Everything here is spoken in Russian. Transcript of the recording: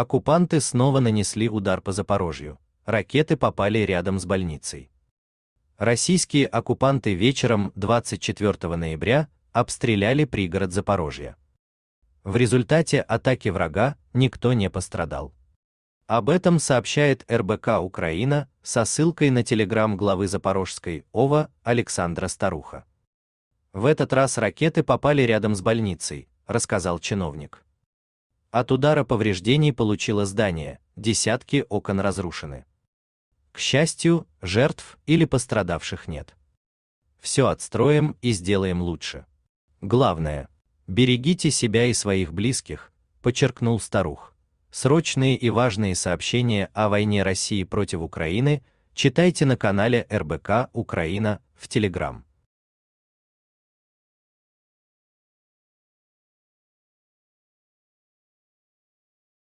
Оккупанты снова нанесли удар по Запорожью, ракеты попали рядом с больницей. Российские оккупанты вечером 24 ноября обстреляли пригород Запорожья. В результате атаки врага никто не пострадал. Об этом сообщает РБК Украина со ссылкой на телеграм главы Запорожской ОВА Александра Старуха. В этот раз ракеты попали рядом с больницей, рассказал чиновник. От удара повреждений получило здание, десятки окон разрушены. К счастью, жертв или пострадавших нет. Все отстроим и сделаем лучше. Главное, берегите себя и своих близких, подчеркнул старух. Срочные и важные сообщения о войне России против Украины читайте на канале РБК Украина в Телеграм.